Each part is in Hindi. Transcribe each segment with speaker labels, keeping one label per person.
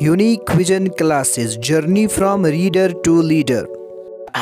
Speaker 1: Unique Vision Classes Journey from Reader to Leader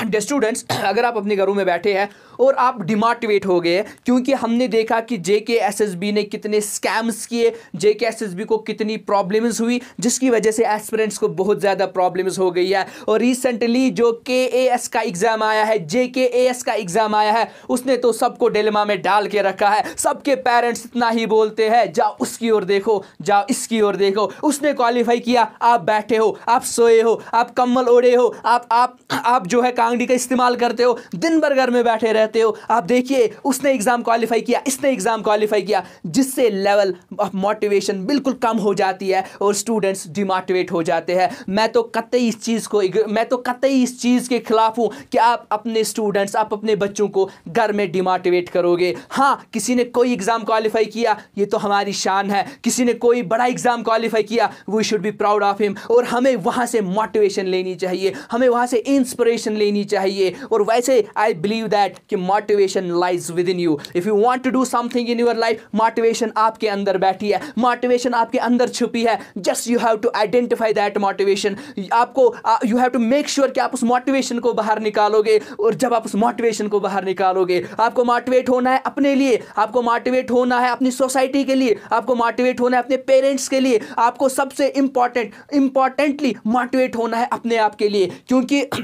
Speaker 1: day students अगर आप अपने घरों में बैठे हैं और आप डिमोटिवेट हो गए क्योंकि हमने देखा कि जे के एस एस बी ने कितने स्कैम्स किए जे के एस एस बी को कितनी प्रॉब्लम्स हुई जिसकी वजह से एस्पिरेंट्स को बहुत ज़्यादा प्रॉब्लम्स हो गई है और रिसेंटली जो के ए एस का एग्ज़ाम आया है जे के ए एस का एग्ज़ाम आया है उसने तो सबको डेलमा में डाल के रखा है सबके पेरेंट्स इतना ही बोलते हैं जाओ उसकी ओर देखो जाओ इसकी ओर देखो उसने क्वालिफाई किया आप बैठे हो आप सोए हो आप कम्बल ओढ़े हो आप आप आप जो है कांगड़ी का इस्तेमाल करते हो दिन भर घर में बैठे रहते हो आप देखिए उसने एग्ज़ाम क्वालिफाई किया इसने एग्ज़ाम क्वालिफाई किया जिससे लेवल ऑफ मोटिवेशन बिल्कुल कम हो जाती है और स्टूडेंट्स डिमोटिवेट हो जाते हैं मैं तो कतई इस चीज़ को मैं तो कतई इस चीज़ के ख़िलाफ़ हूं कि आप अपने स्टूडेंट्स आप अपने बच्चों को घर में डिमोटिवेट करोगे हाँ किसी ने कोई एग्ज़ाम क्वालिफाई किया ये तो हमारी शान है किसी ने कोई बड़ा एग्ज़ाम क्वालिफाई किया we should be proud of him और हमें वहां से मोटिवेशन लेनी चाहिए हमें वहां से इंस्परेशन लेनी लेनी चाहिए और वैसे आई बिलीव दैट कि motivation lies within you if you want to do something in your life motivation आपके अंदर बैठी है मोटिवेशन आपके अंदर छुपी है just you have to identify that motivation आपको you have to make sure कि आप उस मोटिवेशन को बाहर निकालोगे और जब आप उस मोटिवेशन को बाहर निकालोगे आपको मोटिवेट होना है अपने लिए आपको मोटिवेट होना है अपनी सोसाइटी के लिए आपको मोटिवेट होना है अपने पेरेंट्स के लिए आपको सबसे इंपॉर्टेंट इंपॉर्टेंटली मोटिवेट होना है अपने आप के लिए क्योंकि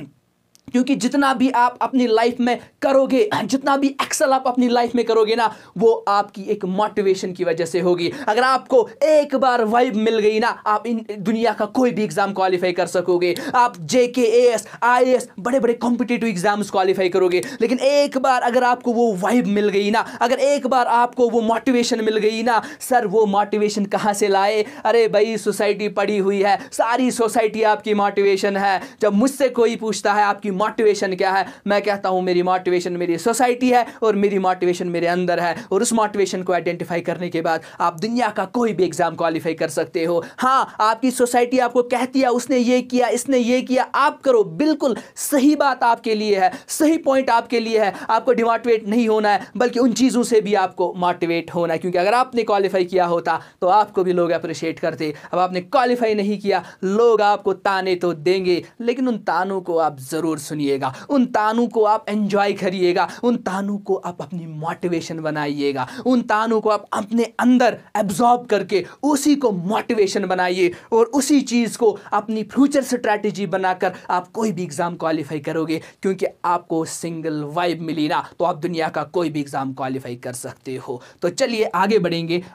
Speaker 1: क्योंकि जितना भी आप अपनी लाइफ में करोगे जितना भी एक्सल आप अपनी लाइफ में करोगे ना वो आपकी एक मोटिवेशन की वजह से होगी अगर आपको एक बार वाइब मिल गई ना आप इन दुनिया का कोई भी एग्ज़ाम क्वालिफाई कर सकोगे आप जे के एस आई एस बड़े बड़े कॉम्पिटेटिव एग्ज़ाम्स क्वालिफाई करोगे लेकिन एक बार अगर आपको वो वाइब मिल गई ना अगर एक बार आपको वो मोटिवेशन मिल गई ना सर वो मोटिवेशन कहाँ से लाए अरे भाई सोसाइटी पड़ी हुई है सारी सोसाइटी आपकी मोटिवेशन है जब मुझसे कोई पूछता है आपकी मोटिवेशन क्या है मैं कहता हूँ मेरी मोटिवेशन मेरी सोसाइटी है और मेरी मोटिवेशन मेरे अंदर है और उस मोटिवेशन को आइडेंटिफाई करने के बाद आप दुनिया का कोई भी एग्ज़ाम क्वालिफाई कर सकते हो हाँ आपकी सोसाइटी आपको कहती है उसने ये किया इसने ये किया आप करो बिल्कुल सही बात आपके लिए है सही पॉइंट आपके लिए है आपको डिमोटिवेट नहीं होना है बल्कि उन चीज़ों से भी आपको मोटिवेट होना है क्योंकि अगर आपने क्वालिफाई किया होता तो आपको भी लोग अप्रिशिएट करते अब आपने क्वालिफाई नहीं किया लोग आपको ताने तो देंगे लेकिन उन तानों को आप ज़रूर सुनिएगा उन तानों को आप एंजॉय करिएगा उन तानों को आप अपनी मोटिवेशन बनाइएगा उन तानों को आप अपने अंदर एब्जॉर्ब करके उसी को मोटिवेशन बनाइए और उसी चीज़ को अपनी फ्यूचर स्ट्रैटेजी बनाकर आप कोई भी एग्ज़ाम क्वालिफाई करोगे क्योंकि आपको सिंगल वाइब मिली ना तो आप दुनिया का कोई भी एग्ज़ाम क्वालिफाई कर सकते हो तो चलिए आगे बढ़ेंगे